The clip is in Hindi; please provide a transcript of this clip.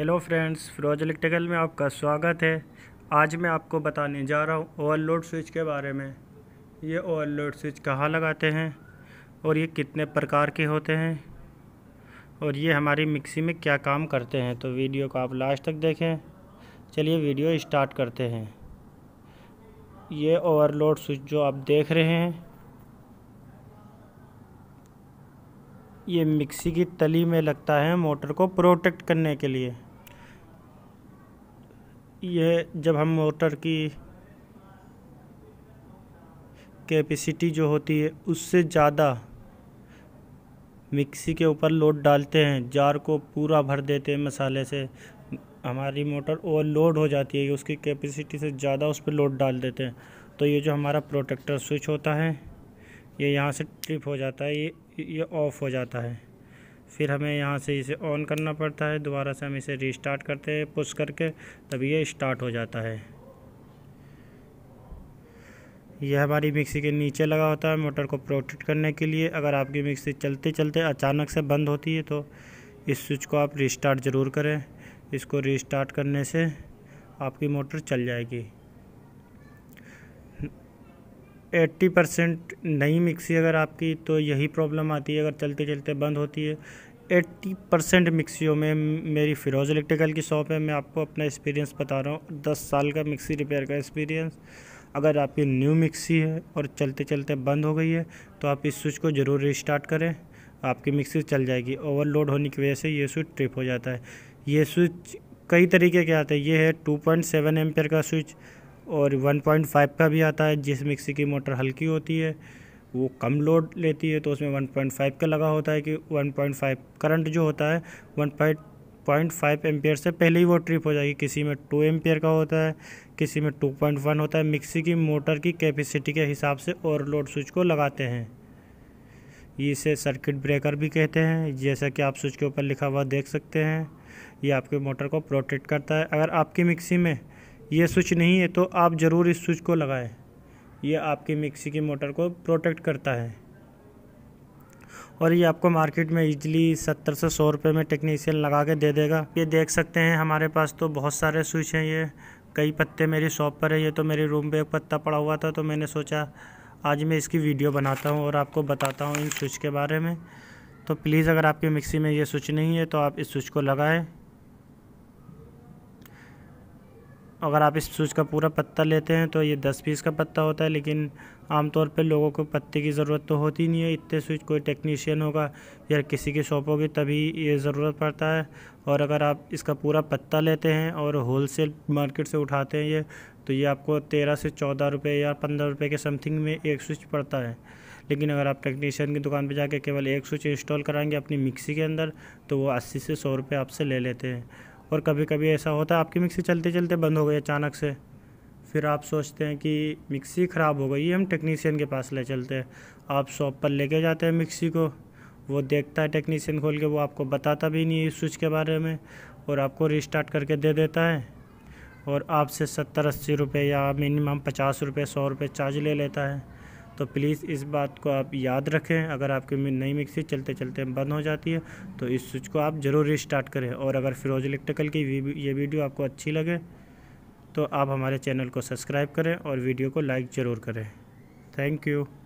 हेलो फ्रेंड्स फिरोज इलेक्ट्रिकल में आपका स्वागत है आज मैं आपको बताने जा रहा हूँ ओवरलोड स्विच के बारे में ये ओवरलोड स्विच कहाँ लगाते हैं और ये कितने प्रकार के होते हैं और ये हमारी मिक्सी में क्या काम करते हैं तो वीडियो को आप लास्ट तक देखें चलिए वीडियो स्टार्ट करते हैं ये ओवरलोड स्विच जो आप देख रहे हैं ये मिक्सी की तली में लगता है मोटर को प्रोटेक्ट करने के लिए यह जब हम मोटर की कैपेसिटी जो होती है उससे ज़्यादा मिक्सी के ऊपर लोड डालते हैं जार को पूरा भर देते हैं मसाले से हमारी मोटर ओवरलोड हो जाती है उसकी कैपेसिटी से ज़्यादा उस पर लोड डाल देते हैं तो ये जो हमारा प्रोटेक्टर स्विच होता है ये यहाँ से ट्रिप हो जाता है ये ये ऑफ़ हो जाता है फिर हमें यहाँ से इसे ऑन करना पड़ता है दोबारा से हम इसे रीस्टार्ट करते हैं पुश करके तब ये स्टार्ट हो जाता है यह हमारी मिक्सी के नीचे लगा होता है मोटर को प्रोटेक्ट करने के लिए अगर आपकी मिक्सी चलते चलते अचानक से बंद होती है तो इस स्विच को आप रिस्टार्ट ज़रूर करें इसको रिस्टार्ट करने से आपकी मोटर चल जाएगी एट्टी परसेंट नहीं मिक्सी अगर आपकी तो यही प्रॉब्लम आती है अगर चलते चलते बंद होती है एट्टी परसेंट मिक्सियों में मेरी फ़िरोज़ इलेक्ट्रिकल की शॉप है मैं आपको अपना एक्सपीरियंस बता रहा हूँ दस साल का मिक्सी रिपेयर का एक्सपीरियंस अगर आपकी न्यू मिक्सी है और चलते चलते बंद हो गई है तो आप इस स्विच को ज़रूर रिस्टार्ट करें आपकी मिक्सी चल जाएगी ओवरलोड होने की वजह से ये स्विच ट्रिप हो जाता है ये स्विच कई तरीके के आते हैं ये है टू पॉइंट सेवन एम्पेयर का स्विच और 1.5 का भी आता है जिस मिक्सी की मोटर हल्की होती है वो कम लोड लेती है तो उसमें 1.5 का लगा होता है कि 1.5 करंट जो होता है 1.5 पॉइंट से पहले ही वो ट्रिप हो जाएगी किसी में 2 एम्पियर का होता है किसी में 2.1 होता है मिक्सी की मोटर की कैपेसिटी के हिसाब से ओवरलोड स्विच को लगाते हैं इसे सर्किट ब्रेकर भी कहते हैं जैसा कि आप स्विच के ऊपर लिखा हुआ देख सकते हैं ये आपके मोटर को प्रोटेक्ट करता है अगर आपकी मिक्सी में ये स्विच नहीं है तो आप ज़रूर इस स्विच को लगाएं ये आपकी मिक्सी की मोटर को प्रोटेक्ट करता है और ये आपको मार्केट में इजीली सत्तर से सौ रुपये में टेक्नीशियन लगा के दे देगा ये देख सकते हैं हमारे पास तो बहुत सारे स्विच हैं ये कई पत्ते मेरी शॉप पर है ये तो मेरे रूम पे एक पत्ता पड़ा हुआ था तो मैंने सोचा आज मैं इसकी वीडियो बनाता हूँ और आपको बताता हूँ इन स्विच के बारे में तो प्लीज़ अगर आपकी मिक्सी में ये स्विच नहीं है तो आप इस स्विच को लगाएं अगर आप इस स्विच का पूरा पत्ता लेते हैं तो ये दस पीस का पत्ता होता है लेकिन आमतौर पर लोगों को पत्ते की ज़रूरत तो होती नहीं है इतने स्विच कोई टेक्नीशियन होगा या किसी की शॉप होगी तभी ये ज़रूरत पड़ता है और अगर आप इसका पूरा पत्ता लेते हैं और होलसेल मार्केट से उठाते हैं ये तो ये आपको तेरह से चौदह रुपये या पंद्रह रुपये के समथिंग में एक स्विच पड़ता है लेकिन अगर आप टेक्नीशियन की दुकान पर जाके केवल एक स्विच इंस्टॉल कराएंगे अपनी मिक्सी के अंदर तो वो अस्सी से सौ रुपये आपसे ले लेते हैं और कभी कभी ऐसा होता है आपकी मिक्सी चलते चलते बंद हो गई अचानक से फिर आप सोचते हैं कि मिक्सी ख़राब हो गई है हम टेक्नीसियन के पास ले चलते हैं आप शॉप पर लेके जाते हैं मिक्सी को वो देखता है टेक्नीसियन खोल के वो आपको बताता भी नहीं है इस स्विच के बारे में और आपको रिस्टार्ट करके दे देता है और आपसे सत्तर अस्सी रुपये या मिनिमम पचास रुपये सौ रुपये चार्ज ले लेता है तो प्लीज़ इस बात को आप याद रखें अगर आपकी नई मिक्सी चलते चलते बंद हो जाती है तो इस स्विच को आप ज़रूर रिस्टार्ट करें और अगर फिरोज इलेक्ट्रिकल की ये वीडियो आपको अच्छी लगे तो आप हमारे चैनल को सब्सक्राइब करें और वीडियो को लाइक ज़रूर करें थैंक यू